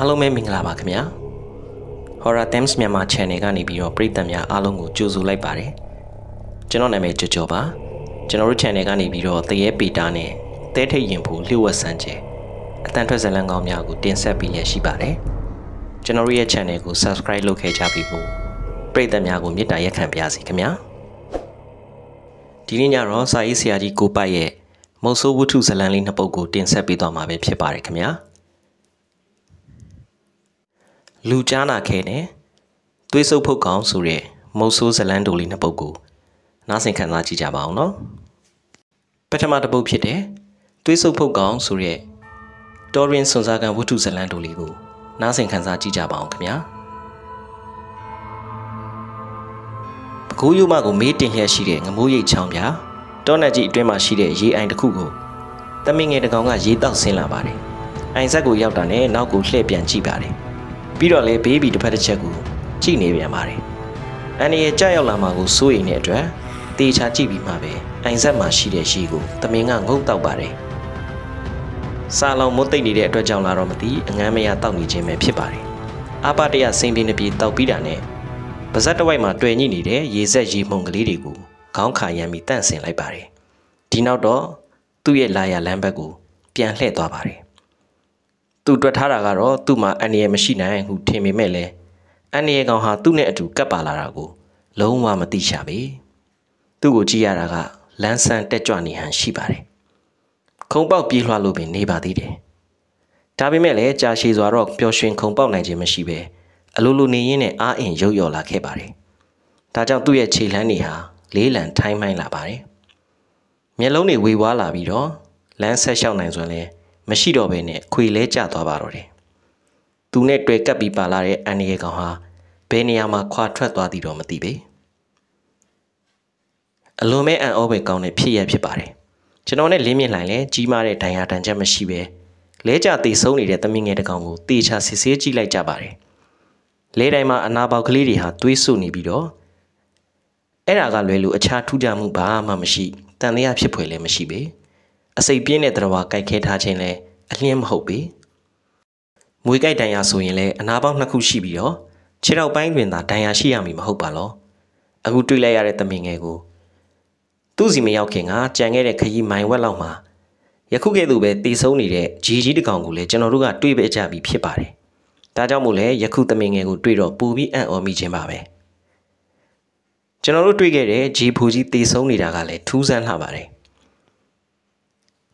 အားလုံးပဲမင်္ဂလာပါခင်ဗျာ Horror Themes မြန်မာ Channel ကနေပြီးတော့ပရိသတ်များအားလုံးကိုကြိုဆိုလိုက်ပါတယ်ကျွန်တော်နာမည်ကျော်ကျော်ပါကျွန်တော်တို့ Channel ကနေပြီးတော့တရေပေတာနဲ့တဲထိတ်ရင်ဖို့လျှို့ဝှက်ဆန်းကျဲအတန်ထွက်ဇာတ်လမ်းကောင်းများကိုတင်ဆက်ပေးရရှိပါတယ်ကျွန်တော်တို့ရဲ့ Channel ကို Subscribe လုပ်ခဲ့ကြပြီးဖို့ပရိသတ်များကိုမေတ္တာရက်ခံပါရစေခင်ဗျာဒီနေ့ညတော့စာရေးဆရာကြီးကိုပိုက်ရဲ့မုတ်ဆိုးဝတ္ထုဇာတ်လမ်းလေးနှစ်ပုဒ်ကို တင်ဆက်ပေးသွားမှာပဲဖြစ်ပါတယ်ခင်ဗျာ။လူကြားနာခဲနဲ့သွေးဆုပ်ဖုတ်ကောင်ဆိုတဲ့မုတ်ဆိုးဇလန်းတို့လေးနှစ်ပုဒ်ကို နားဆင်ခံစားကြည့်ကြပါအောင်နော်ပထမတစ်ပုဒ်ဖြစ်တဲ့သွေးဆုပ်ဖုတ်ကောင်ဆိုတဲ့တော်ရင်စွန်စားကန်ဝတ္ထုဇလန်းတို့လေးကိုနားဆင်ခံစားကြည့်ကြပါအောင်ခင်ဗျာပကိုးယုမကိုမေးတင်လျက်ရှိတဲ့ငမိုးရိတ်ချောင်းပြတောနက်ကြီးအတွင်းမှာရှိတဲ့ရေအိုင်တစ်ခုကိုတမင်ငယ်တကောင်ကရေတောက်ဆင်းလာပါတယ်အိုင်ဆက်ကိုရောက်တာနဲ့နောက်ကိုလှည့်ပြန်ကြည့်ပါတယ်ပြီးတော့လဲဘေးဘီတစ်ဖက်တစ်ချက်ကိုကြည့်နေပြန်ပါတယ်အန်ဒီရဲ့ကြောက်ရောက်လာမှာကိုစိုးရိမ်တဲ့အတွက်တေချာကြည့်ပြီးမှပဲအိုင်ဆက်မှာရှိတဲ့ရှိကိုသမင်းကငုတ်တောက်ပါတယ်စာလောင်မုတ်တိတ်နေတဲ့အတွက်ကြောင့်လာတော့မသိအငမ်းမရတောက်နေခြင်းပဲဖြစ်ပါတယ်အပတရစိန်ပြင်းတစ်ပြေတောက်ပြီးတာနဲ့ပါဇက်တဝိုက်မှာတွေ့ညိနေတဲ့ရေဆက်ရေမုံကလေးတွေကိုခေါင်းခါရမ်းပြီးတန့်စင်လိုက်ပါတယ်ဒီနောက်တော့သူ့ရဲ့လာရလမ်းဘက်ကိုပြန်လှည့်သွားပါတယ်သူတွက်ထားတာကတော့သူ့မှာအန္တရာယ်မရှိနိုင်ဟုထင်ပေမဲ့လည်းအန္တရာယ်ကောင်ဟာသူ့နဲ့အတူကပ်ပါလာတာကိုလုံးဝမသိချပေသူ့ကိုကြည့်ရတာကလန်းဆန်းတက်ကြွနေဟန်ရှိပါတယ်ခုံပေါက်ပြေးလွှားလို့ပင် နေပါသေးတယ်ဒါပေမဲ့လည်းကြာရှည်စွာတော့ပျော်ရွှင် ခုံပေါက်နိုင်ခြင်းမရှိပဲအလိုလိုနေရင်းနဲ့အာအင်ရုပ်ရော်လာခဲ့ပါတယ်ဒါကြောင့်သူ့ရဲ့ခြေလှမ်းတွေဟာလေးလံထိုင်းမှိုင်းလာပါတယ်မျက်လုံးတွေဝေဝါးလာပြီးတော့လမ်းဆက်လျှောက်နိုင်စွာလဲမရှိတော့ဘဲနဲ့ခွေလဲကျသွားပါတော့တယ်။သူနဲ့တွေ့ကပ်ပြီးပါလာတဲ့အန်ဒီရဲ့ကောင်ဟာဘယ်နေရာမှာခွာထွက်သွားသည်တော့မသိပေ။အလွန်ပဲအံ့ဩပဲကောင်းတဲ့ဖြစ်ရဖြစ်ပါတယ်။ကျွန်တော်နဲ့လင်းမြင့်လှိုင်လဲကြီးမားတဲ့ဒဏ်ရာဒဏ်ချက်မရှိပဲလဲကျတေဆုံးနေတဲ့သမီးငယ်တကောင်ကိုတေချာစစ်ဆေးကြည့်လိုက်ကြပါတယ်။လဲတိုင်းမှာအနာပေါက်ကလေးတွေဟာသွေးဆုပ်နေပြီးတော့အဲ့ဒါကလွဲလို့အခြားထူးခြားမှုဘာမှမရှိတန်တရားဖြစ်ဖွယ်လည်းမရှိပေ။အစိပ်ပြင်းတဲ့တရဝါကြိုက်ခဲထားခြင်းလည်းအလျင်းမဟုတ်ပေ။မွေးကြိုက်ဒဏ်ရာဆိုရင်လည်းအနာပေါင်းနှစ်ခုရှိပြီးတော့ခြေထောက်ပိုင်းတွင်သာဒဏ်ရာရှိရမည်မဟုတ်ပါလော။အခုတွေ့လိုက်ရတဲ့သမင်ငယ်ကိုသူ့စီမရောက်ခင်ကကြံခဲ့တဲ့ခရီးမိုင်ဝက်လောက်မှာယခုကဲ့သို့ပဲတည်ဆုံနေတဲ့ဂျီကြီးတကောင်ကိုလည်းကျွန်တော်တို့ကတွေ့ပဲကြပြီးဖြစ်ပါတယ်။ဒါကြောင့်မို့လဲယခုသမင်ငယ်ကိုတွေ့တော့ပူပြီးအံ့ဩမိခြင်းပါပဲ။ကျွန်တော်တို့တွေ့ခဲ့တဲ့ဂျီဖူကြီးတည်ဆုံနေတာကလည်းထူးဆန်းလှပါတယ်။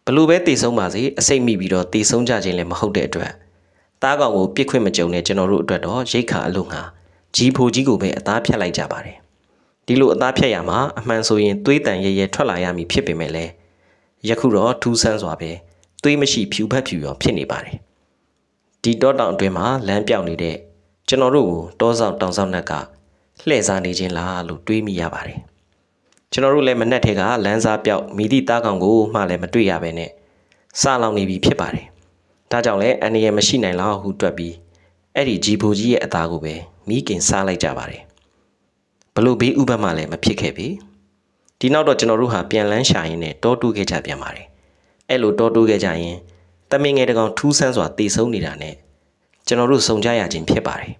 ဘလို့ပဲတည်ဆုံးပါစေအစိတ်မိပြီးတော့တည်ဆုံးကြခြင်းလည်းမဟုတ်တဲ့အတွက်သားကောင်ကိုပြစ်ခွင့်မကြုံတဲ့ကျွန်တော်တို့အတွက်တော့ရိတ်ခါအလို့ငါကြီးဖိုကြီးကိုပဲအသားဖြတ်လိုက်ကြပါတယ်ဒီလိုအသားဖြတ်ရမှာအမှန်ဆိုရင်သွေးတန်ရရဲထွက်လာရမည်ဖြစ်ပေမဲ့လည်းယခုတော့ထူးဆန်းစွာပဲသွေးမရှိဖြူဖက်ဖြူရောဖြစ်နေပါတယ်ဒီတောတောင်အတွင်းမှာလမ်းပြောင်နေတဲ့ကျွန်တော်တို့ကိုတောဆောင်တောင်ဆောင်နှက်ကလှည့်စားနေခြင်းလားလို့တွေးမိရပါတယ်ကျွန်တော်တို့လည်းမနှက်ထဲကလမ်းစားပြောက်မိသည့်သားကောင်ကိုမှလည်းမတွေ့ရပဲနဲ့စလောင်နေပြီဖြစ်ပါတယ်။ဒါကြောင့်လည်းအန်ရယ်မရှိနိုင်လောက်ဟုတွက်ပြီးအဲ့ဒီဂျီဘိုကြီးရဲ့အသားကိုပဲမိခင်စားလိုက်ကြပါတယ်။ဘလို့ဘေးဥပမာလည်းမဖြစ်ခဲ့ပြီ။ဒီနောက်တော့ကျွန်တော်တို့ဟာပြန်လန်းရှာရင်းနဲ့တောတူးခဲ့ကြပြန်ပါတယ်။အဲ့လိုတောတူးခဲ့ကြရင်တမင်ငယ်တကောင်ထူးဆန်းစွာတည်ဆုံနေတာနဲ့ကျွန်တော်တို့စုံကြရခြင်းဖြစ်ပါတယ်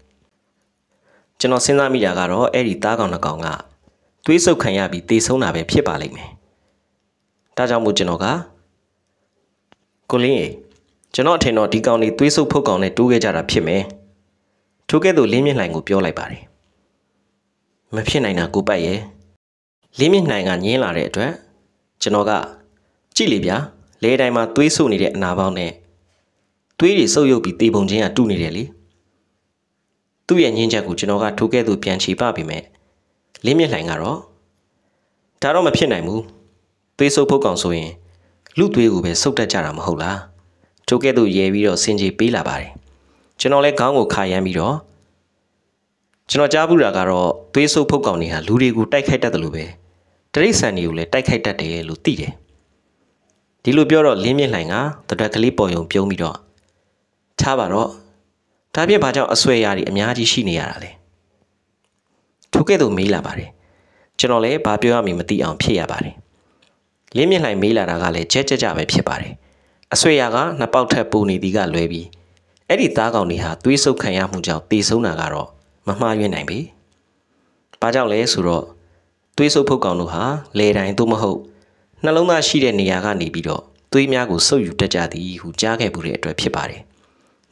။ကျွန်တော်စဉ်းစားမိတာကတော့အဲ့ဒီသားကောင်နှကောင်ကသွေးဆုပ်ခံရပြီးတေဆုံးတာပဲဖြစ်ပါလိမ့်မယ်။ဒါကြောင့်မို့ကျွန်တော်ကကိုလင်းရေကျွန်တော်အထင်တော့ဒီကောင်တွေသွေးဆုပ်ဖုတ်ကောင်နဲ့တိုးခဲ့ကြတာဖြစ်မယ်။ထို့ကဲ့သို့လင်းမြင့်လှိုင်ကိုပြောလိုက်ပါတယ်။မဖြစ်နိုင်တာကိုပတ်ရဲ့လင်းမြင့်လှိုင်ကညင်းလာတဲ့အတွက်ကျွန်တော်ကကြည့်လေဗျာလေတိုင်းမှာသွေးဆုပ်နေတဲ့အနာပေါင်းနဲ့သွေးတွေဆုပ်ယုပ်ပြီးတေပုံချင်းကတူနေတယ်လေ။သူ့ရဲ့ညင်းချက်ကိုကျွန်တော်ကထိုကဲ့သို့ပြန်ချေပပေးမယ်။လင်းမြက်လှိုင်ကတော့ဒါတော့မဖြစ်နိုင်ဘူးသွေးဆုပ်ဖို့ကောင်ဆိုရင်လူသွေးကိုပဲဆုပ်တတ်ကြတာမဟုတ်လားထိုကဲ့သို့ရဲပြီးတော့စင်ကြေပေးလာပါတယ်ကျွန်တော်လည်းခေါင်းကိုခါရမ်းပြီးတော့ကျွန်တော်ကြားဘူးတာကတော့သွေးဆုပ်ဖုတ်ကောင်တွေဟာလူတွေကိုတိုက်ခိုက်တတ်တယ်လို့ပဲတရိတ်ဆန်တွေကိုလည်းတိုက်ခိုက်တတ်တယ်လို့သိတယ်ဒီလိုပြောတော့လင်းမြင့်လှိုင်ကတရက်ကလေးပေါ်ယုံပြုံးပြီးတော့ထားပါတော့ဒါပြဘာကြောင့်အဆွဲရည်အများကြီးရှိနေရတာလဲထိုကဲ့သို့မေးလာပါတယ်ကျွန်တော်လည်းဘာပြောရမည်မသိအောင်ဖြစ်ရပါတယ်လင်းမြင့်လှိုင်မေးလာတာကလည်းကြက်ကြက်ကြပဲဖြစ်ပါတယ်အဆွေရာကနှစ်ပေါက်ထက်ပိုနေသည်ကလွဲပြီးအဲ့ဒီသားကောင်တွေဟာသွေးဆုပ်ခံရမှုကြောင့်တေဆုံးတာကတော့မမှားယွင်းနိုင်ပြီဘာကြောင့်လဲဆိုတော့သွေးဆုပ်ဖုတ်ကောင်တို့ဟာလေတိုင်းသို့မဟုတ်နှလုံးသားရှိတဲ့နေရာကနေပြီးတော့သွေးများကိုစုပ်ယူတတ်ကြသည်ဟုကြားခဲ့မှုတဲ့အတွက်ဖြစ်ပါတယ်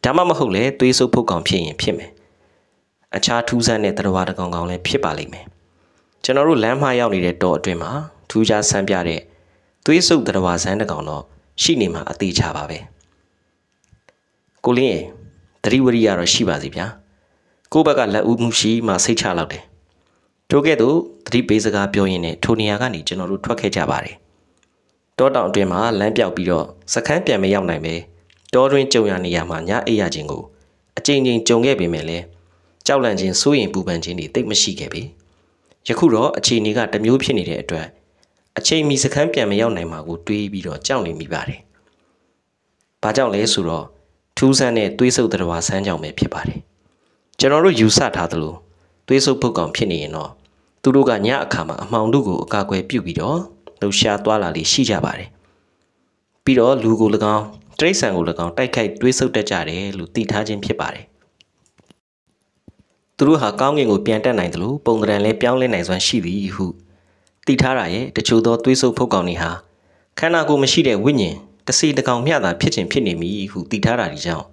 ဒါမှမဟုတ်လေသွေးဆုပ်ဖုတ်ကောင်ဖြစ်ရင်ဖြစ်မယ်အခြားထူးဆန်းတဲ့သတ္တဝါတစ်ကောင်ကောင်လည်းဖြစ်ပါလိမ့်မယ်။ကျွန်တော်တို့လမ်းမှားရောက်နေတဲ့တောအတွင်းမှာထူးခြားဆန်းပြတဲ့သွေးစုပ်သတ္တဝါဆန်းတစ်ကောင်တော့ရှိနေမှာအသေးချပါပဲ။ကိုလင်းရဲ့သတိဝရိယတော့ရှိပါစီဗျာ။ကိုယ့်ဘက်ကလက်ဦးမှုရှိမှစိတ်ချလောက်တယ်။ထို့ကဲ့သို့သတိပေးစကားပြောရင်းနဲ့ထိုနေရာကနေကျွန်တော်တို့ထွက်ခဲ့ကြပါတယ်။တောတောင်အတွင်းမှာလမ်းပြောက်ပြီးတော့စခန်းပြန်မရောက်နိုင်ပဲတောတွင်းကြုံရနေရမှာညအိပ်ရခြင်းကိုအကြိမ်ကြိမ်ကြုံခဲ့ပေမဲ့လည်းကြောက်လန့်ခြင်းစိုးရိမ်ပူပန်ခြင်းတွေတိတ်မရှိခဲ့ပေယခုတော့အခြေအနေကတမျိုးဖြစ်နေတဲ့အတွက်အချိန်မီစခန်းပြန်မရောက်နိုင်မှာကိုတွေးပြီးတော့ကြောက်နေမိပါတယ်။ဘာကြောင့်လဲဆိုတော့ထူးဆန်းတဲ့သွေးဆုပ်တံဝါဆန်းကြောင့်ပဲဖြစ်ပါတယ်။ကျွန်တော်တို့ယူဆထားသလိုသွေးဆုပ်ဖုတ်ကောင်ဖြစ်နေရင်တော့သူတို့ကညအခါမှာအမှောင်တို့ကိုအကာအကွယ်ပြုတ်ပြီးတော့လှူရှားသွားလာလေးရှိကြပါတယ်။ပြီးတော့လူကို၎င်းတိရစ္ဆာန်ကို၎င်းတိုက်ခိုက်သွေးဆုပ်တတ်ကြတယ်လို့သိထားခြင်းဖြစ်ပါတယ်သူတို့ဟာကောင်းကင်ကိုပြန်တက်နိုင်တယ်လို့ပုံသဏ္ဍာန်လဲပြောင်းလဲနိုင်စွမ်းရှိသည်ဟုသိထားတာရဲ့တချို့သောသွေးဆုပ်ဖုတ်ကောင်တွေဟာခန္ဓာကိုယ်မရှိတဲ့ဝိညာဉ်တစီတကောင်မျှသာဖြစ်ခြင်းဖြစ်နေမည်ဟုသိထားတာဒီကြောင့်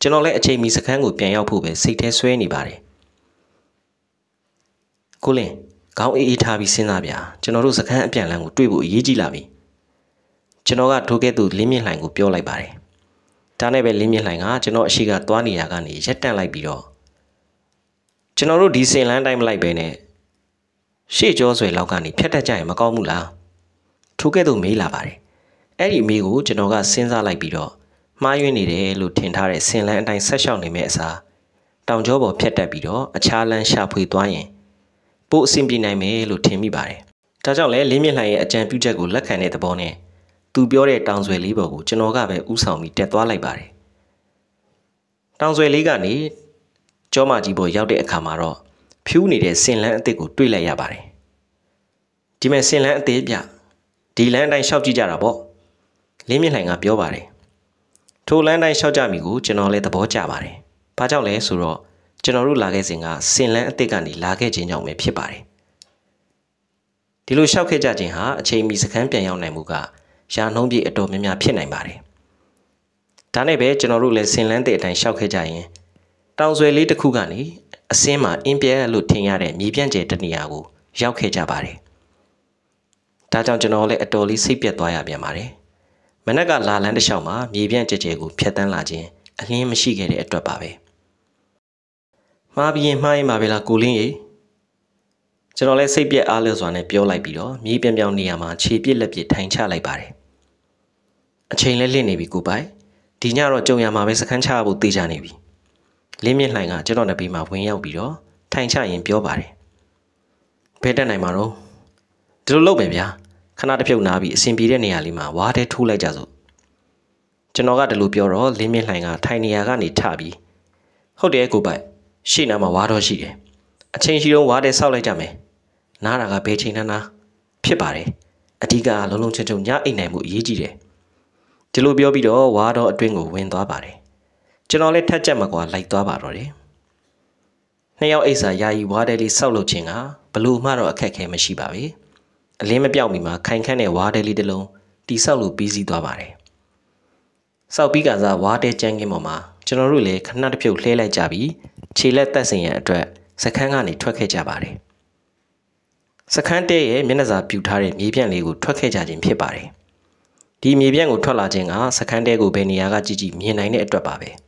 ကျွန်တော်လည်းအချိန်မီစခန်းကိုပြန်ရောက်ဖို့ပဲစိတ်ထဲဆွဲနေပါတယ်ကိုလင်ခေါင်းအေးအေးထားပြီးစဉ်းစားဗျာကျွန်တော်တို့စခန်းအပြန်လန်းကိုတွေ့ဖို့အရေးကြီးလာပြီကျွန်တော်ကထိုးခဲ့သူလင်းမြင့်လှိုင်ကိုပြောလိုက်ပါတယ်ဒါနဲ့ပဲလင်းမြင့်လှိုင်ကကျွန်တော်အရှိကသွားနေရကနေရက်တန့်လိုက်ပြီးတော့ကျွန်တော်တို့ဒီစင်လန်းတိုင်းမလိုက်ပဲနဲ့ရှေ့ကျောဆွဲလောက်ကနေဖြတ်တတ်ကြရင်မကောင်းဘူးလားထိုကဲ့သို့မေးလာပါတယ်အဲ့ဒီမေးကိုကျွန်တော်ကစဉ်းစားလိုက်ပြီးတော့မှားယွင်းနေတယ်လို့ထင်ထားတဲ့စင်လန်းအတိုင်းဆက်လျှောက်နေမဲ့အစားတောင်ကျောပေါ်ဖြတ်တက်ပြီးတော့အခြားလမ်းရှာဖွေသွားရင်ပို့အဆင်ပြေနိုင်မယ်လို့ထင်မိပါတယ်ဒါကြောင့်လဲလင်းမြင့်လှိုင်ရဲ့အကြံပြုချက်ကိုလက်ခံတဲ့သဘောနဲ့သူပြောတဲ့တောင်ဆွဲလေးပေါ်ကိုကျွန်တော်ကပဲဥဆောင်ပြီးတက်သွားလိုက်ပါတယ်တောင်ဆွဲလေးကနေကြောမကြီးပေါ်ရောက်တဲ့အခါမှာတော့ဖြူးနေတဲ့စင်လန်းအသစ်ကိုတွေ့လိုက်ရပါတယ်။ဒီမဲ့စင်လန်းအသစ်ပြဒီလန်းတိုင်းရှောက်ကြည့်ကြတာပေါ့။လင်းမြင့်လှိုင်ကပြောပါတယ်။ထိုလန်းတိုင်းရှောက်ကြမိကိုကျွန်တော်လည်းသဘောကျပါတယ်။ဘာကြောင့်လဲဆိုတော့ကျွန်တော်တို့လာခဲ့စဉ်ကစင်လန်းအသစ်ကနေလာခဲ့ခြင်းကြောင့်ပဲဖြစ်ပါတယ်။ဒီလိုရှောက်ခဲ့ကြခြင်းဟာအချိန်မီစခန်းပြန်ရောက်နိုင်မှုကရာနှုံးပြည့်အတော်များများဖြစ်နိုင်ပါတယ်။ဒါနဲ့ပဲကျွန်တော်တို့လည်းစင်လန်းတဲ့အတိုင်းရှောက်ခဲ့ကြရင်တောင်ဆွဲလေးတစ်ခုကနေအစင်းမှာအင်းပြဲလို့ထင်ရတဲ့မြေပြန့်ကျဲတနေရာကိုရောက်ခဲ့ကြပါတယ်။ဒါကြောင့်ကျွန်တော်လည်းအတော်လေးစိတ်ပြတ်သွားရပြန်ပါတယ်။မနက်ကလာလန်းတစ်လျှောက်မှာမြေပြန့်ကျဲကျဲကိုဖျက်ဆီးလာခြင်းအလင်းမရှိခဲ့တဲ့အတွက်ပါပဲ။မှားပြီးရင်မှားရင်ပါပဲလားကိုလင်းရေကျွန်တော်လည်းစိတ်ပြက်အားလျော်စွာနဲ့ပြောလိုက်ပြီးတော့မြေပြန့်ပြောင်းနေရာမှာ ခြေပြစ်လက်ပြစ်ထိုင်ချလိုက်ပါတယ်။အချိန်လဲလင့်နေပြီကိုပိုင်ဒီညတော့ကြုံရမှာပဲစခန်းချဖို့တေးကြနေပြီလင်းမြင့်လှိုင်ကကျွန်တော်နဘေးမှာဝင်ရောက်ပြီးတော့ထိုင်ချရင်ပြောပါတယ်ဘဲတက်နိုင်မှာတော့ဒီလိုလုပ်မယ်ဗျာခဏတစ်ဖြုတ်နားပြီးအဆင်ပြေတဲ့နေရာလေးမှာဝါးတဲထိုးလိုက်ကြစို့ကျွန်တော်ကဒီလိုပြောတော့လင်းမြင့်လှိုင်ကထိုင်နေရာကနေထပြီးဟုတ်တယ်ကိုပိုက်ရှေ့နားမှာဝါးတော့ရှိတယ်အချိန်ရှိတော့ဝါးတဲဆောက်လိုက်ကြမယ်နားတာကဘယ်ချိန်နှနာ ဖြစ်ပါတယ်အဓိကလုံးလုံးချင်းချင်းညအိမ်နိုင်မှုအရေးကြီးတယ်ဒီလိုပြောပြီးတော့ဝါးတော့အတွင်းကိုဝင်သွားပါတယ်ကျွန်တော်လည်းထက်ချက်မကွာလိုက်သွားပါတော့တယ်နှစ်ယောက်အိတ်စာယာယီဝါတယ်လေးစောက်လုပ်ခြင်းကဘလို့မှတော့အခက်ခဲမရှိပါဘူးအလင်းမပြောက်မီမှာခိုင်ခန့်တဲ့ဝါတယ်လေးတစ်လုံးတိဆောက်လို့ပြီးစီးသွားပါတယ်စောက်ပြီးကစားဝါတယ်ကြမ်းကင်းပေါ်မှာကျွန်တော်တို့လည်းခဏတစ်ဖြုတ်လှဲလိုက်ကြပြီးခြေလက်တက်စင်ရန်အတွက်စခန်းကနေထွက်ခဲ့ကြပါတယ်စခန်းတဲရဲ့မျက်နှာစာပြူထားတဲ့မြေပြန့်လေးကိုထွက်ခဲ့ကြခြင်းဖြစ်ပါတယ်ဒီမြေပြန့်ကိုထွက်လာခြင်းကစခန်းတဲကိုဘယ်နေရာကကြည့်ကြည့်မြင်နိုင်တဲ့အတွက်ပါပဲ။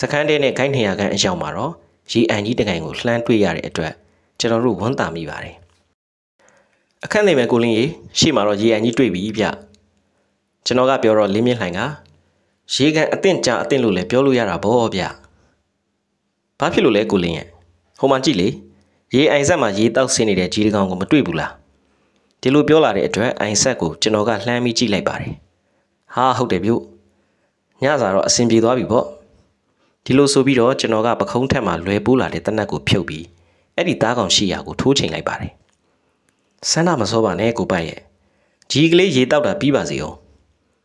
စခန်းတဲနဲ့ခိုင်းထင်ရခန်းအရောက်မှာတော့ရီအန်ကြီးတကင်ကိုလှမ်းတွေ့ရတဲ့အတွက်ကျွန်တော်တို့ဝမ်းသာမိပါတယ်အခန့်နေမဲ့ကိုလင်းရေရှေ့မှာတော့ရီအန်ကြီးတွေ့ပြီဗျကျွန်တော်ကပြောတော့လင်းမြင့်လှိုင်ကရေကန်အသင့်ကြအသင့်လို့လည်းပြောလို့ရတာဗောဗျဘာဖြစ်လို့လဲကိုလင်းရဲ့ဟိုမှာကြည့်လေရေအိုင်ဆက်မှာရေတောက်ဆင်းနေတဲ့ကြီးတကောင်ကိုမတွေ့ဘူးလားဒီလိုပြောလာတဲ့အတွက်အိုင်ဆက်ကိုကျွန်တော်ကလှမ်းပြီးကြည့်လိုက်ပါတယ်ဟာဟုတ်တယ်ဗျညစာတော့အဆင်ပြေသွားပြီပေါ့ဒီလိုဆိုပြီးတော့ကျွန်တော်ကပခုံးထက်မှလွယ်ပိုးလာတဲ့တနက်ကိုဖြုတ်ပြီးအဲ့ဒီသားကောင်ရှိရာကိုထိုးချိန်လိုက်ပါတယ်ဆန္ဒမစောပါနဲ့ကိုပိုက်ရဲ့ကြီးကလေးရေတောက်တာ ပြီးပါစေအောင်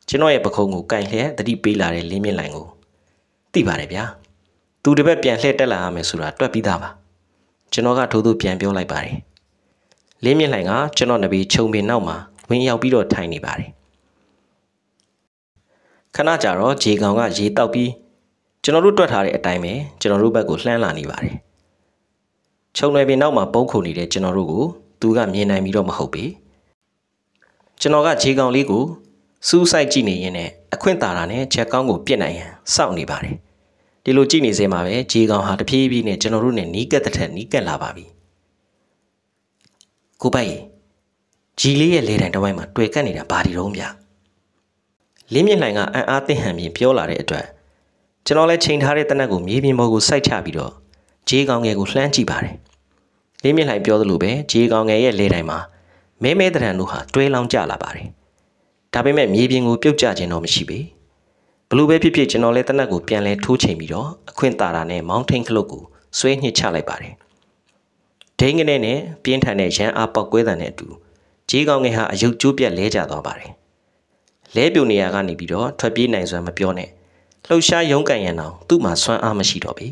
ကျွန်တော်ရဲ့ပခုံးကိုကင်လျက်တတိပေးလာတဲ့လင်းမြင့်လိုင်ကိုသိပါတယ်ဗျာသူတစ်ပတ်ပြန်လှည့်တက်လာရမယ်ဆိုတာတွက်ပြီးသားပါကျွန်တော်ကထိုးသူပြန်ပြောလိုက်ပါတယ်လင်းမြင့်လိုင်ကကျွန်တော်နဘေးခြုံပင်နောက်မှာဝင်ရောက်ပြီးတော့ထိုင်နေပါတယ်ခဏကြာတော့ဂျေကောင်ကရေတောက်ပြီးကျွန်တော်တို့တွက်ထားတဲ့အတိုင်းပဲကျွန်တော်တို့ဘက်ကိုလှမ်းလာနေပါတယ်။ခြုံနယ်ပင်နောက်မှာပုံခုန်နေတဲ့ကျွန်တော်တို့ကိုသူကမြင်နိုင်ပြီးတော့မဟုတ်ပေ။ကျွန်တော်ကခြေကောင်လေးကိုစူးစိုက်ကြည့်နေရင်းနဲ့အခွင့်သာတာနဲ့ချက်ကောင်းကိုပြစ်နိုင်ရန်စောင့်နေပါတယ်။ဒီလိုကြည့်နေစမှာပဲခြေကောင်ဟာတဖြည်းဖြည်းနဲ့ကျွန်တော်တို့နဲ့နီးကပ်တဲ့ထက်နီးကပ်လာပါပြီ။ကိုပိုက်ဂျီလေးရဲ့လေတံတစ်ဝိုက်မှာတွေ့ကပ်နေတာဘာဒီတော့ဗျ။လင်းမြင့်လှိုင်ကအံ့အားသင့်ဟန်ပြီးပြောလာတဲ့အတွက်ကျွန်တော်လည်းချိန်ထားတဲ့တနက်ကိုမြေပြင်ပေါ်ကိုစိုက်ချပြီးတော့ဂျေးကောင်ငယ်ကိုလှမ်းကြည့်ပါတယ်။လေးမြင့်လှိုင်ပြောသလိုပဲဂျေးကောင်ငယ်ရဲ့လေတိုင်းမှာမဲမဲတရံတို့ဟာတွဲလောင်းကြလာပါတယ်။ဒါပေမဲ့မြေပြင်ကိုပြုတ်ကျခြင်းတော့မရှိပေ။ဘလို့ပဲဖြစ်ဖြစ်ကျွန်တော်လည်းတနက်ကိုပြန်လဲထိုးချိန်ပြီးတော့အခွင့်သာတာနဲ့မောင်းထိန်ခလုတ်ကိုဆွဲညှစ်ချလိုက်ပါတယ်။ဒိန်းကနေနဲ့ပြင်းထန်တဲ့ရန်အားပောက်ကွဲတဲ့နဲ့အတူဂျေးကောင်ငယ်ဟာအယုတ်ကျိုးပြက်လဲကျသွားပါတယ်။လဲပြိုနေရာကနေပြီးတော့ထွက်ပြေးနိုင်စွမ်းမပြောနဲ့။လှုပ်ရှားရုံးကန်ရန်အောင်သူ့မှာစွမ်းအားမရှိတော့ပေ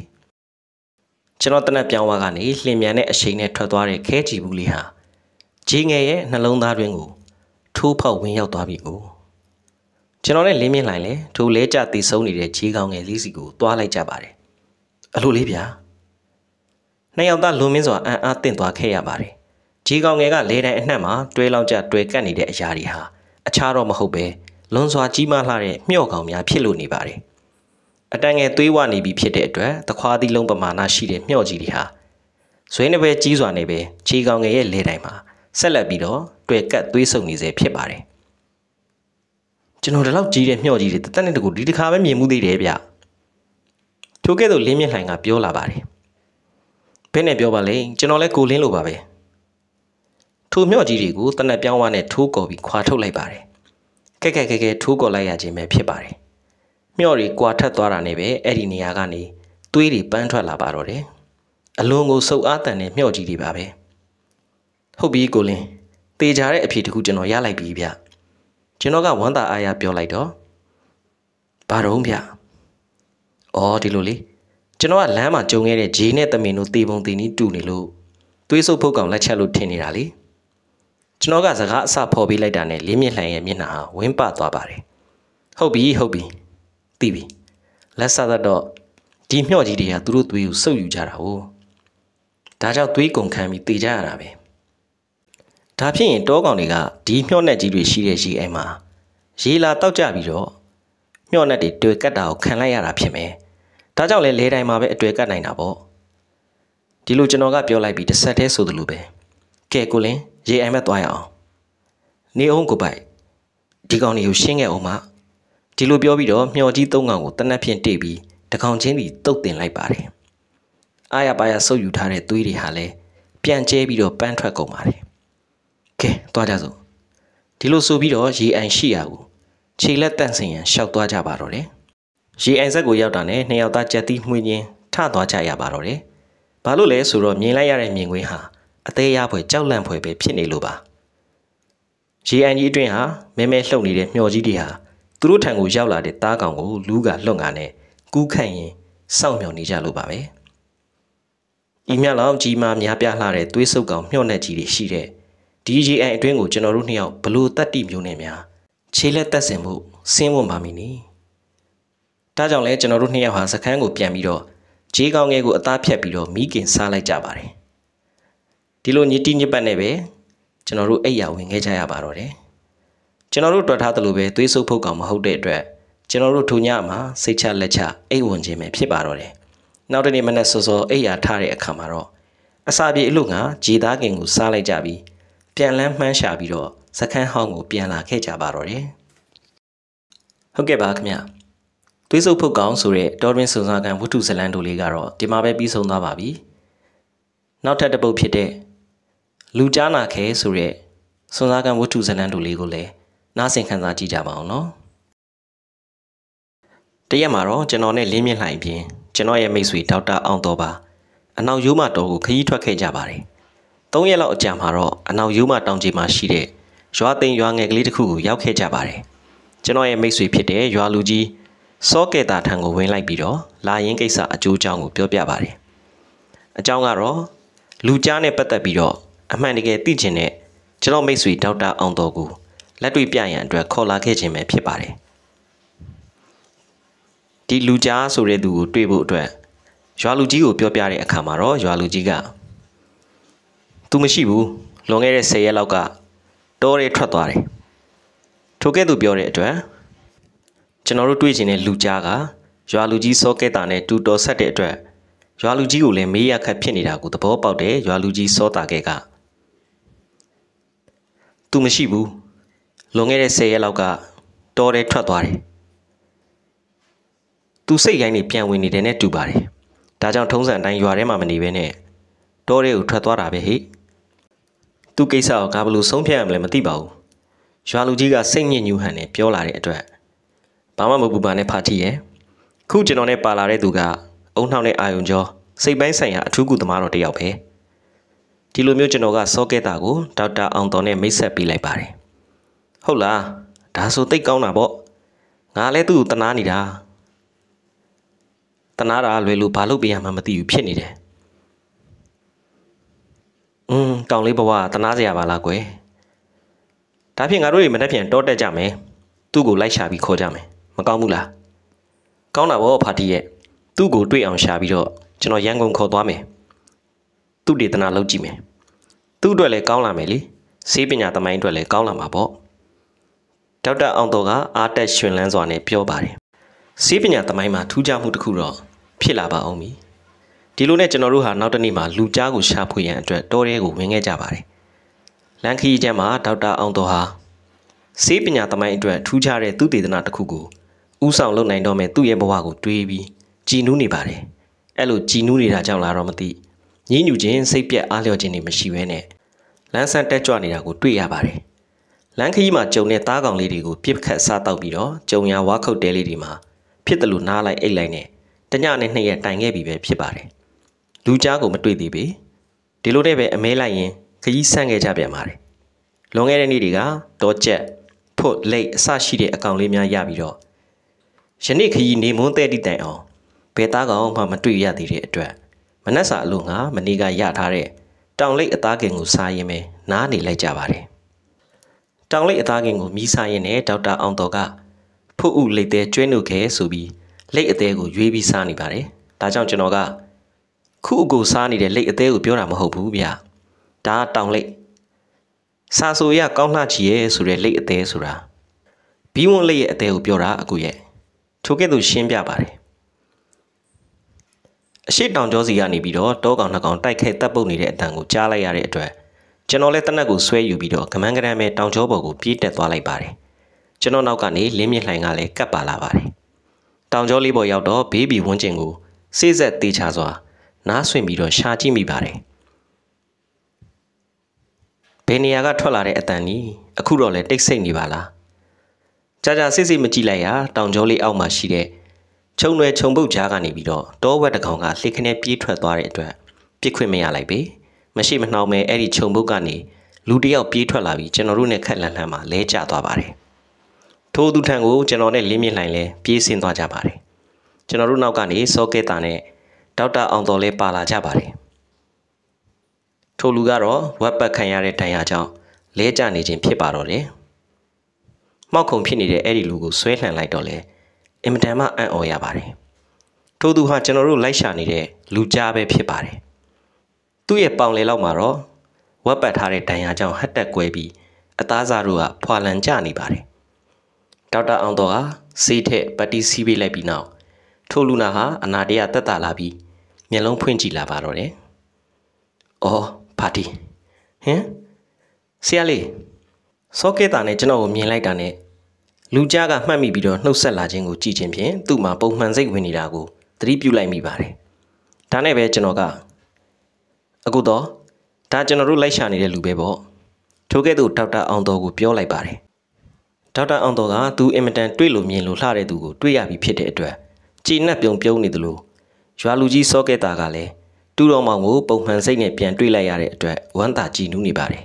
ကျွန်တော်တနက်ပြောင်းသွားကနေလှင်မြန်တဲ့အချိန်နဲ့ထွက်သွားတဲ့ခဲကြည်ဘူးလေးဟာဂျင်းငယ်ရဲ့နှလုံးသားတွင်ကိုထိုးဖောက်ဝင်ရောက်သွားပြီကိုကျွန်တော်နဲ့လင်းမြင့်လိုက်လဲထိုလဲကြတည်ဆုံးနေတဲ့ခြေကောင်းငယ်လေးစီကိုသွားလိုက်ကြပါတယ်အလိုလေးဗျာနှစ်ယောက်သားလွန်မင်းစွာအံ့အားသင့်သွားခဲ့ရပါတယ်ခြေကောင်းငယ်ကလေတန်းအနှံ့မှာတွဲလောင်းကြတွဲကပ်နေတဲ့အရာတွေဟာအခြားတော့မဟုတ်ပဲလွန်စွာကြီးမားလှတဲ့မျှော့ကောင်များဖြစ်လို့နေပါတယ်အတန်ငယ်သွေးဝနေပြီဖြစ်တဲ့အတွက်သခွားသီးလုံးပမာဏရှိတဲ့မျှော့ကြီးတွေဟာဇွဲနဘဲကြီးစွာနေပဲခြေကောင်ငယ်ရဲ့လေတိုင်မှာဆက်လက်ပြီးတော့တွေ့ကတ်သွေးဆုံနေစေဖြစ်ပါတယ်ကျွန်တော်ဒီလောက်ကြီးတဲ့မျှော့ကြီးတွေတသက်နဲ့တကူဒီတစ်ခါပဲမြင်မှုသေးတယ်ဗျထိုကဲ့သို့လင်းမြင့်လှိုင်ကပြောလာပါတယ်ဘယ်နဲ့ပြောပါလဲကျွန်တော်လဲကိုလင်းလိုပါပဲထိုမျှော့ကြီးတွေကိုတနက်ပြောင်းဝါနဲ့ထိုးကော်ပြီးခွာထုတ်လိုက်ပါတယ်ခက်ခက်ခဲခဲထိုးကော်လိုက်ရခြင်းပဲဖြစ်ပါတယ်မျှော့တွေကွာထက်သွားတာနဲ့ပဲအဲ့ဒီနေရာကနေသွေးတွေပန်းထွက်လာပါတော့တယ်အလွန်ကိုစုပ်အားတန်တဲ့မျှော့ကြီးတွေပါပဲဟုတ်ပြီကိုလင်းတေချာတဲ့အဖြေတခုကျွန်တော်ရလိုက်ပြီဗျကျွန်တော်ကဝမ်းသာအားရပြောလိုက်တော့ဘာတော့ဗျအော်ဒီလိုလေကျွန်တော်ကလမ်းမှာကြုံခဲ့တဲ့ဂျေနဲ့တမင်တို့တေပုံတေနီးတူနေလို့သွေးဆုပ်ဖုတ်ကောင်လက်ချက်လို့ထင်နေတာလေကျွန်တော်ကစကားအစဖော်ပေးလိုက်တာနဲ့လင်းမြလှန်ရဲ့မျက်နှာဟာဝင်းပသွားပါတယ်ဟုတ်ပြီဟုတ်ပြီသိပြီလက်စားတတ်တော့ဒီမျှော့ကြီးတွေကသူတို့သွေးကိုစုပ်ယူကြတာ哦ဒါကြောင့်သွေးကုန်ခံပြီးတေကြရတာပဲဒါဖြစ်ရင်တောကောင်တွေကဒီမျှော့နှက်ကြီးတွေရှိတဲ့ရေအိမ်မှာရေလာတောက်ကြပြီးတော့မျှော့နှက်တွေတွေ့ကတ်တာကိုခံလိုက်ရတာဖြစ်မယ်ဒါကြောင့်လဲလေတိုင်းမှာပဲအတွေ့ကတ်နိုင်တာပေါ့ဒီလိုကျွန်တော်ကပြောလိုက်ပြီးတစ်ဆက်တည်းဆိုသလိုပဲကဲကိုလင်းရေအိမ်မဲ့သွားရအောင် နေအောင်ကိုပိုက်ဒီကောင်တွေကိုရှင်းခဲ့အောင်မှာဒီလိုပြောပြီးတော့မျှော်ကြီးသုံးကောင်ကိုတနက်ဖြန်တိတ်ပြီးတကောင်ချင်းစီတုတ်တင်လိုက်ပါတယ်။အာရပါရဆုပ်ယူထားတဲ့သွေးတွေဟာလည်းပြန်ကျဲပြီးတော့ပန်းထွက်ကုန်ပါတယ်။ကဲသွားကြစို့။ဒီလိုဆိုပြီးတော့ရေအိုင်ရှိရဘူး။ခြေလက်တန့်စင်ရန်ရှောက်သွားကြပါတော့တယ်။ရေအိုင်ဆက်ကိုရောက်တာနဲ့နှစ်ယောက်သားကြက်တီးမှွေးချင်းထသွားကြရပါတော့တယ်။ဘာလို့လဲဆိုတော့မြင်လိုက်ရတဲ့မြင်ကွင်းဟာအသေးရဖွယ်ကြောက်လန့်ဖွယ်ပဲဖြစ်နေလို့ပါ။ရေအိုင်ကြီးအတွင်းဟာမဲမဲလှုပ်နေတဲ့မျှော်ကြီးတွေဟာသူတို့ထံကိုရောက်လာတဲ့တားကောင်ကိုလူးကလွတ်ငါနဲ့ကူးခန့်ရင်စောင့်မျှော်နေကြလို့ပါပဲ။ဤမြလောက်ကြီးမားများပြားလှတဲ့သွေးဆုပ်ကောင်မျှော့နှက်ကြီးတွေရှိတဲ့ DJI အတွင်းကိုကျွန်တော်တို့နှစ်ယောက်ဘလို့တက်တိမျိုးနဲ့များခြေလက်တက်ဆင်ဖို့ဆင်းဝန်ပါမိနေ။ဒါကြောင့်လဲကျွန်တော်တို့နှစ်ယောက်ဟာစခန်းကိုပြန်ပြီးတော့ဂျေးကောင်ငယ်ကိုအသားဖြတ်ပြီးတော့မိခင်စားလိုက်ကြပါတယ်။ဒီလိုညစ်တိညစ်ပတ်နဲ့ပဲကျွန်တော်တို့အိပ်ယာဝင်ခဲ့ကြရပါတော့တယ်။ကျွန်တော်တို့တွေ့ထားသလိုပဲသွေးဆုပ်ဖုတ်ကောင်မဟုတ်တဲ့အတွက်ကျွန်တော်တို့ထုံညမှာစိတ်ချလက်ချအိတ်ဝင်ခြင်းပဲဖြစ်ပါတော့တယ်။နောက်တနေ့မနက်စောစောအိတ်ရာထားတဲ့အခါမှာတော့အစာပြေအလို့ကခြေသားကင်ကိုစားလိုက်ကြပြီးပြန်လန်းမှန်းရှာပြီးတော့စခန်းဟောင်းကိုပြန်လာခဲ့ကြပါတော့တယ်။ဟုတ်ကဲ့ပါခင်ဗျ။သွေးဆုပ်ဖုတ်ကောင်ဆိုတဲ့တော်တွင်စုံစားကန်ဝတ္ထုဇလံတို့လေးကတော့ဒီမှာပဲပြီးဆုံးသွားပါပြီ။နောက်ထပ်တစ်ပုဒ်ဖြစ်တဲ့လူကြားနာခဲဆိုတဲ့စုံစားကန်ဝတ္ထုဇလံတို့လေးကိုလည်းနားဆင်ခံစားကြည့်ကြပါအောင်နော်တရက်မှာတော့ကျွန်တော်နဲ့လင်းမြင့်လှိုင်အပြင်ကျွန်တော်ရဲ့မိတ်ဆွေဒေါက်တာအောင်တော်ပါအနောက်ရိုးမတော်ကိုခရီးထွက်ခဲ့ကြပါတယ်၃ရက်လောက်အကြာမှာတော့အနောက်ရိုးမတောင်ကြီးမှာရှိတဲ့ရွာသိမ်းရွာငယ်ကလေးတစ်ခုကိုရောက်ခဲ့ကြပါတယ်ကျွန်တော်ရဲ့မိတ်ဆွေဖြစ်တဲ့ရွာလူကြီးစောကဲတာထံကိုဝင်လိုက်ပြီးတော့လာရင်ကိစ္စအကျိုးအကြောင်းကိုပြောပြပါတယ်အကြောင်းကတော့လူကြားနဲ့ပတ်သက်ပြီးတော့အမှန်တကယ်သိချင်တဲ့ကျွန်တော်မိတ်ဆွေဒေါက်တာအောင်တော်ကိုလက်တွေ့ပြရန်အတွက်ခေါ်လာခဲ့ခြင်းပဲဖြစ်ပါတယ်ဒီလူကြားဆိုတဲ့သူကိုတွေ့ဖို့အတွက်ရွာလူကြီးကိုပြောပြတဲ့အခါမှာတော့ရွာလူကြီးကသူမရှိဘူးလွန်ခဲ့တဲ့10ရက်လောက်ကတောတွေထွက်သွားတယ်ထိုကဲ့သို့ပြောတဲ့အတွက်ကျွန်တော်တို့တွေ့ချင်တဲ့လူကြားကရွာလူကြီးစောကဲ့တာနဲ့တူတော်ဆက်တဲ့အတွက်ရွာလူကြီးကိုလည်းမေးရခက်ဖြစ်နေတာကိုသဘောပေါက်တယ်ရွာလူကြီးစောတာကဲကသူမရှိဘူးလွန်ခဲ့တဲ့10ရက်လောက်ကတော်တယ်ထွက်သွားတယ်။သူစိတ်ရိုင်းနေပြန်ဝင်နေတယ်နဲ့တူပါတယ်။ဒါကြောင့်ထုံးစံအတိုင်းရွာထဲမှာမနေဘဲနဲ့တော်တယ်ကိုထွက်သွားတာပဲဟိ။သူကိစ္စကိုငါဘလို့ဆုံးဖြတ်ရမလဲမသိပါဘူး။ရွာလူကြီးကစိတ်ညစ်ညူးဟန်နဲ့ပြောလာတဲ့အတွက်ဘာမှမဟုတ်ဘူးပါနဲ့ဖာတီရဲ့။ခုကျွန်တော်နဲ့ပါလာတဲ့သူကအုံနှောင်းတဲ့အာယုံကျော်စိတ်ပိုင်းဆိုင်ရာအထူးကူသမားတော်တယောက်ပဲ။ဒီလိုမျိုးကျွန်တော်ကစောကဲတာကိုဒေါက်တာအောင်တော်နဲ့မိတ်ဆက်ပေးလိုက်ပါတယ်ဟုတ်လားဒါဆိုတိတ်ကောင်းတာပေါ့ငါလည်းသူ့ကိုတနာနေတာတနာတာလွယ်လို့ဘာလုပ်ပေးရမှမသိဘူးဖြစ်နေတယ်อืมတောင်လေးဘဝတနာစရာပါလားကွယ်ဒါဖြင့်ငါတို့တွေမနှက်ပြန်တောတက်ကြမယ်သူ့ကိုလိုက်ရှာပြီးခေါ်ကြမယ်မကောင်းဘူးလားကောင်းတာပေါ့ဖာတီရဲ့သူ့ကိုတွေ့အောင်ရှာပြီးတော့ကျွန်တော်ရန်ကုန်ခေါ်သွားမယ်သူ့ဒေသနာလုပ်ကြည့်မယ်သူ့အတွက်လည်းကောင်းလာမယ်လေစေးပညာသမိုင်းအတွက်လည်းကောင်းလာမှာပေါ့ဒေါက်တာအောင်တော်ကအားတက်ရှင်လန်းစွာနဲ့ပြောပါတယ်။စီးပညာသမိုင်းမှာထူးခြားမှုတစ်ခုတော့ဖြစ်လာပါအောင်ပြီ။ဒီလိုနဲ့ကျွန်တော်တို့ဟာနောက်တစ်နေ့မှာလူကြားကိုရှာဖွေရန်အတွက်တော်ရဲကိုဝင်ခဲ့ကြပါတယ်။လန်ခီကျမ်းမှာဒေါက်တာအောင်တော်ဟာစီးပညာသမိုင်းအတွက်ထူးခြားတဲ့သူတေသနာတစ်ခုကိုဥဆောင်လုပ်နိုင်တော့မဲ့သူ့ရဲ့ဘဝကိုတွေးပြီးကြည်နူးနေပါတယ်။အဲ့လိုကြည်နူးနေတာကြောင့်လားတော့မသိ။ညှဉ်းညူခြင်းစိတ်ပြက်အားလျော်ခြင်းတွေမရှိဘဲနဲ့လမ်းဆန်းတက်ကြွနေတာကိုတွေ့ရပါတယ်။လမ်းခရီးမှာကြုံတဲ့သားကောင်လေးတွေကိုပြစ်ခတ်စားတောက်ပြီးတော့ကြုံရဝါခုတ်တဲလေးတွေမှာဖြစ်တယ်လို့နားလိုက်အိတ်လိုက်နဲ့တညနဲ့နှစ်ရက်တိုင်ခဲ့ပြီပဲဖြစ်ပါတယ်။လူကြားကိုမတွေ့သေးပေ။ဒီလိုနဲ့ပဲအမဲလိုက်ရင်ခရီးဆန့်ခဲ့ကြပြန်ပါတယ်။လွန်ခဲ့တဲ့နေ့တွေကတောကျက်ဖို့လိတ်အဆရှိတဲ့အကောင်လေးများရပြီးတော့ယနေ့ခရီးနေမွန်းတဲ့တိတိုင်အောင်ဘယ်သားကောင်မှမတွေ့ရသေးတဲ့အတွက်မနှက်စာအလို့ငါမနေကရထားတဲ့တောင်လိတ်အသားကင်ကိုစားရင်ပဲနားနေလိုက်ကြပါတယ်တောင်လိပ်အသားခင်ကိုမီးစားရင်းနဲ့ဒေါက်တာအောင်တော်ကဖုတ်ဥလိပ်သေးကျွဲ့နှုတ်ခဲဆိုပြီးလိပ်အသေးကိုရွေးပြီးစားနေပါတယ်။ဒါကြောင့်ကျွန်တော်က ခုအကိုစားနေတဲ့လိပ်အသေးကိုပြောတာမဟုတ်ဘူးဗျ။ဒါကတောင်လိပ်စာဆိုရကောင်းလှချီရဲ့ဆိုတဲ့လိပ်အသေးဆိုတာဘီဝန်လိပ်ရဲ့အသေးကိုပြောတာအကိုရဲ့ထိုကဲ့သို့ရှင်းပြပါတယ်အရှိတောင်ကျောစီကနေပြီးတော့တောကောင်နှကောင်တိုက်ခိုက်တပ်ပုတ်နေတဲ့အတန်ကိုကြားလိုက်ရတဲ့အတွက်ကျွန်တော်လည်းတနက်ကိုဆွဲယူပြီးတော့ကမန်းကရမ်းပဲတောင်ကျောပေါ်ကိုပြေးတက်သွားလိုက်ပါတယ်ကျွန်တော်နောက်ကနေလင်းမြလှိုင်ကလည်းကပ်ပါလာပါတယ်တောင်ကျောလေးပေါ်ရောက်တော့ဘေးဘီဝန်းကျင်ကိုစေးဆက်တေးချစွာနားဆွင့်ပြီးတော့ရှာကြည့်မိပါတယ်ဘယ်နေရာကထွက်လာတဲ့အတန်ကြီးအခုတော့လဲတိတ်ဆိတ်နေပါလားကြာကြာစစ်စစ်မကြည့်လိုက်ရတောင်ကျောလေးအောက်မှာရှိတဲ့ခြုံရွယ်ခြုံပုတ်ကြားကနေပြီးတော့တောဝက်တကောင်ကလှေခနဲပြေးထွက်သွားတဲ့အတွက်ပြစ်ခွင့်မရလိုက်ပေ။မရှိမနှောင်ပဲအဲ့ဒီခြုံဘုတ်ကနေလူတယောက်ပြေးထွက်လာပြီးကျွန်တော်တို့နဲ့ခက်လန်လန်မှာလဲကျသွားပါတယ်ထိုးသူထံကိုကျွန်တော်နဲ့လင်းမြင့်လှိုင်လဲပြေးဆင်းသွားကြပါတယ်ကျွန်တော်တို့နောက်ကနေစောကဲတာနဲ့ဒေါက်တာအောင်တော်လဲပါလာကြပါတယ်ထိုလူကတော့ဝက်ပတ်ခံရတဲ့ဒဏ်ရာကြောင့်လဲကျနေခြင်းဖြစ်ပါတော့တယ်။မှောက်ခုံဖြစ်နေတဲ့အဲ့ဒီလူကိုဆွဲလှန်လိုက်တော့လေအင်မတန်မှအံ့ဩရပါတယ်။ထိုသူဟာကျွန်တော်တို့လိုက်ရှာနေတဲ့လူကြားပဲဖြစ်ပါတယ်။သူ့ရဲ့ပေါင်လေလောက်မှာတော့ဝက်ပတ်ထားတဲ့ဒဏ်ရာကြောင့်ဟတ်တက်ကွဲပြီးအသားစားတို့ကဖွာလန်ကျနေပါတယ်ဒေါက်တာအောင်တော်ကဆေးထက်ပတ်တီးစီးပေးလိုက်ပြီးနောက်ထိုလူနာဟာအနာတရတက်တာလာပြီးမျက်လုံးဖွင့်ကြည့်လာပါတော့တယ်အော်ပါတီဟင်ဆရာလေးစော့ကက်တာနဲ့ကျွန်တော်ကိုမြင်လိုက်တာနဲ့လူကြားကမှတ်မိပြီးတော့နှုတ်ဆက်လာခြင်းကိုကြည်ချင်းဖြင့်သူ့မှာပုံမှန်စိတ်ဝင်နေတာကိုသတိပြုလိုက်မိပါတယ်။ဒါနဲ့ပဲကျွန်တော်ကအခုတော့ဒါကျွန်တော်တို့လိုက်ရှာနေတဲ့လူပဲပေါ့ထိုကဲ့သို့ဒေါက်တာအောင်တော်ကိုပြောလိုက်ပါတယ်ဒေါက်တာအောင်တော်ကသူအင်မတန်တွေ့လို့မြင်လို့လှတဲ့သူကိုတွေ့ရပြီဖြစ်တဲ့အတွက်ကြည်နက်ပြုံပြုံနေသလိုရွာလူကြီးစောကဲ့တာကလည်းတူတော်မောင်ကိုပုံမှန်စိတ်နဲ့ပြန်တွေ့လိုက်ရတဲ့အတွက်ဝမ်းသာကြည်နူးနေပါတယ်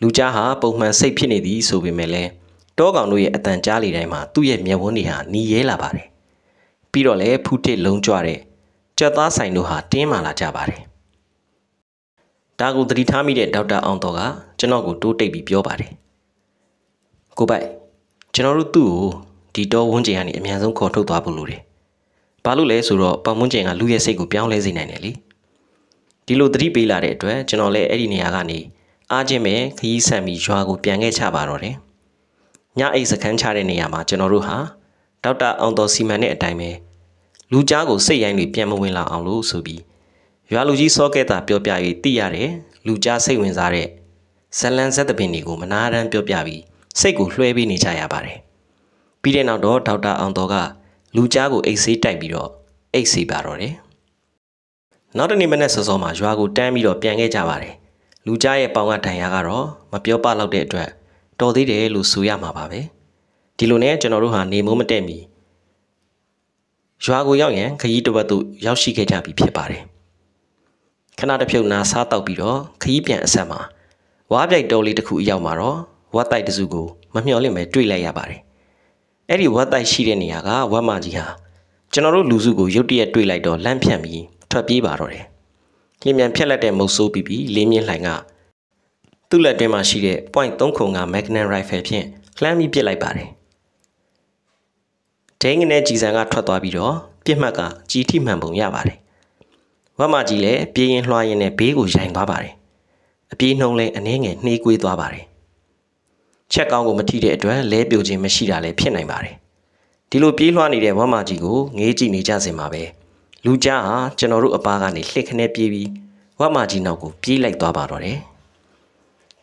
လူကြားဟာပုံမှန်စိတ်ဖြစ်နေသည် ဆိုပေမဲ့လည်းတောကောင်တို့ရဲ့အတန်ကြားလေတိုင်းမှာသူ့ရဲ့မျက်ဝန်းတွေဟာနီးရဲလာပါတယ်ပြီးတော့လည်းဖူးတစ်လုံးကြွတဲ့ကြက်သားဆိုင်တို့ဟာတင်းမာလာကြပါတယ်ဒါကိုသတိထားမိတဲ့ဒေါက်တာအောင်တော်ကကျွန်တော်ကိုတိုးတိတ်ပြီးပြောပါတယ်ကိုပိုက်ကျွန်တော်တို့သူ့ကိုဒီတော်ဝန်းကျင်ကနေအမြန်ဆုံးခေါ်ထုတ်သွားဖို့လိုတယ်ဘာလို့လဲဆိုတော့ပတ်ဝန်းကျင်ကလူရဲ့စိတ်ကိုပြောင်းလဲစေနိုင်တယ်လေဒီလိုသတိပေးလာတဲ့အတွက်ကျွန်တော်လည်းအဲ့ဒီနေရာကနေအားချင်းပဲခရီးဆက်ပြီးရွာကိုပြန်ခဲ့ချပါတော့တယ်ညအိတ်စခန်းချတဲ့နေရာမှာကျွန်တော်တို့ဟာဒေါက်တာအောင်တော်စီမံတဲ့အတိုင်းပဲလူကြားကိုစိတ်ရိုင်းတွေပြန်မဝင်လာအောင်လို့ဆိုပြီးရွာလူကြီးစောကဲတာပြောပြ၍တိရတယ်လူကြားစိတ်ဝင်စားတဲ့ဇလန်ဇက်သပင်တွေကိုမနာရန်ပြောပြပြီးစိတ်ကိုလွှဲပေးနေကြရပါတယ်ပြီးတဲ့နောက်တော့ဒေါက်တာအောင်တော်ကလူကြားကိုအိတ်ဆေးတိုက်ပြီးတော့အိတ်ဆေးပါတော့တယ်နောက်တနေ့မနေ့စောစောမှာရွာကိုတန်းပြီးတော့ပြန်ခဲ့ကြပါတယ်လူကြားရဲ့ပေါင်ကဒဏ်ရာကတော့မပြောပလောက်တဲ့အတွက်တော်သေးတယ်လို့ဆိုရမှာပါပဲဒီလိုနဲ့ကျွန်တော်တို့ဟာနေမိုးမတက်မီရွာကိုရောက်ရင်ခရီးတစ်ပတ်သို့ရောက်ရှိခဲ့ကြပြီဖြစ်ပါတယ်ခဏတစ်ဖြုတ်နာစားတောက်ပြီးတော့ခྱི་ပြန်အဆက်မှာဝါးပြိုက်တော်လေးတစ်ခုအရောက်မှာတော့ဝတ်တိုက်တစုကိုမမျှော်လင့်ပဲတွေ့လိုက်ရပါတယ်။အဲ့ဒီဝတ်တိုက်ရှိတဲ့နေရာကဝတ်မကြီးဟာကျွန်တော်တို့လူစုကိုရုတ်တရက်တွေ့လိုက်တော့လန့်ဖြန့်ပြီးထွက်ပြေးပါတော့တယ်။လင်းမြန်ဖြက်လက်တဲ့မုတ်ဆိုးပြီးပြီးလင်းမြင့်လှိုင်ကသူ့လက်တွင်းမှာရှိတဲ့ point 3ခုက Magnum Rifle ဖြင့်လှမ်းပြီးပစ်လိုက်ပါတယ်။ဒိန်းငနဲ့ကြည်စံကထွက်သွားပြီးတော့ပြစ်မှတ်ကကြီးထိမှန်ပုံရပါတယ်ဝက်မကြီးလည်းပြေးရင်လွှားရင်နဲ့ဘေးကိုရိုင်သွားပါတယ်အပြေးနှုံလဲအနှင်းငယ်နှေးကွေးသွားပါတယ်ချက်ကောင်းကိုမထိတဲ့အတွက်လဲပြိုခြင်းမရှိတာလည်းဖြစ်နိုင်ပါတယ်ဒီလိုပြေးလွှားနေတဲ့ဝက်မကြီးကိုငေးကြည့်နေကြစင်ပါပဲလူကြားဟာကျွန်တော်တို့အပားကနေလှစ်ခနဲပြေးပြီးဝက်မကြီးနောက်ကိုပြေးလိုက်သွားပါတော့တယ်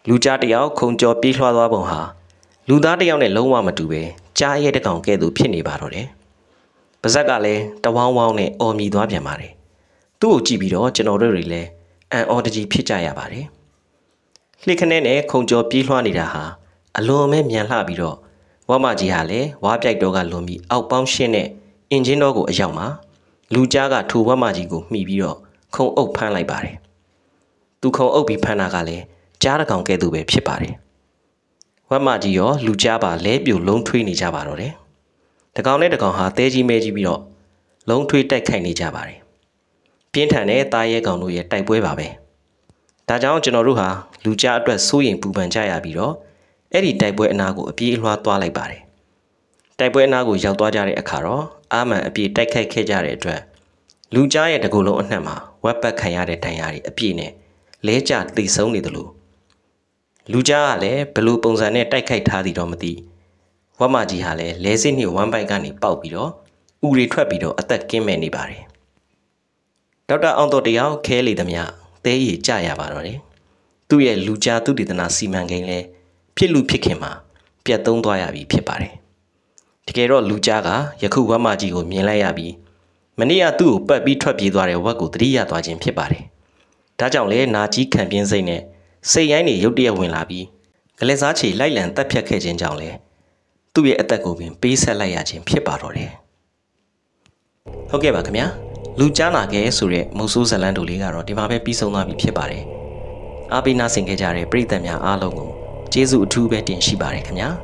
လူကြားတယောက်ခုံကျော်ပြေးလွှားသွားပုံဟာလူသားတယောက်နဲ့လုံးဝမတူပဲကြားရဲတကောင်ကဲ့သို့ဖြစ်နေပါတော့တယ်ပါဇက်ကလည်းတဝောင်းဝောင်းနဲ့အော်မြည်သွားပြန်ပါတယ်သူ့ကိုကြည့်ပြီးတော့ကျွန်တော်တို့တွေလည်းအံ့ဩတကြီးဖြစ်ကြရပါတယ်လှစ်ခနဲနဲ့ခုံကျော်ပြေးလွှားနေတာဟာအလွန်ပဲမြန်လှပြီးတော့ဝါမကြီးဟာလည်းဝါပြိုက်တော်ကလွန်ပြီးအောက်ပေါင်းရှင်းတဲ့အင်ဂျင်တော်ကိုအရောက်မှာလူကြားကထိုဝါမကြီးကိုမှီပြီးတော့ခုံအုပ်ဖမ်းလိုက်ပါတယ်သူခုံအုပ်ပြီးဖမ်းတာကလည်းကြားတကောင်ကဲ့သို့ပဲဖြစ်ပါတယ်ဝါမကြီးရော လူကြားပါလဲပြိုလုံးထွေးနေကြပါတော့တယ်တကောင်နဲ့တကောင်ဟာတဲကြီးမဲကြီးပြီးတော့လုံးထွေးတိုက်ခိုက်နေကြပါတယ်ပြင်းထန်တဲ့သားရဲကောင်တို့ရဲ့တိုက်ပွဲပါပဲ။ဒါကြောင့်ကျွန်တော်တို့ဟာလူကြားအတွက်စိုးရိမ်ပူပန်ကြရပြီးတော့အဲ့ဒီတိုက်ပွဲအနာကိုအပြေးအလွှားသွားလိုက်ပါတယ်။တိုက်ပွဲအနာကိုရောက်သွားကြတဲ့အခါတော့အာမန်အပြေးတိုက်ခိုက်ခဲ့ကြတဲ့အတွက်လူကြားရဲ့တကူလုံးအနှံ့မှာဝက်ပတ်ခံရတဲ့ဒဏ်ရာတွေအပြည့်နဲ့လဲကျသေဆုံးနေသလိုလူကြားကလည်းဘလူပုံစံနဲ့တိုက်ခိုက်ထားသည်တော့မသိဝက်မကြီးဟာလည်းလဲစစ်နှစ်ဝမ်းပိုက်ကနေပေါက်ပြီးတော့ဥတွေထွက်ပြီးတော့အသက်ကင်းမဲ့နေပါတယ်ဒေါက်တာအောင်တော်တရားခဲလေသမျှသဲရည်ကြရပါတော့တယ်သူ့ရဲ့လူကြားသူတည်တနာစီမံကိန်းလဲဖြစ်လူဖြစ်ခင်မှာပြတ်သုံးသွားရပြီဖြစ်ပါတယ်တကယ်တော့လူကြားကယခုဝက်မကြီးကိုမြင်လိုက်ရပြီးမနေ့ကသူ့ကိုပတ်ပြီးထွက်ပြေးသွားတဲ့ဝက်ကိုတတိယသွားခြင်းဖြစ်ပါတယ်ဒါကြောင့်လဲနာကြီးခံပြင်းစိတ်နဲ့စိတ်ရိုင်းတွေရုတ်တရက်ဝင်လာပြီးကလဲစားချီလိုက်လံတက်ဖြတ်ခဲ့ခြင်းကြောင့်လဲသူ့ရဲ့အသက်ကိုပင်ပေးဆက်လိုက်ရခြင်းဖြစ်ပါတော့တယ်ဟုတ်ကဲ့ပါခင်ဗျာလူချမ်းလာခဲ့ဆိုတဲ့မုတ်ဆိုးဇလန်တို့လေးကတော့ဒီမှာပဲပြီးဆုံးသွားပြီဖြစ်ပါတယ်အားပေးနာဆင်ခဲ့ကြတဲ့ပရိသတ်များအားလုံးကိုကျေးဇူးအထူးပဲတင်ရှိပါတယ်ခင်ဗျာ။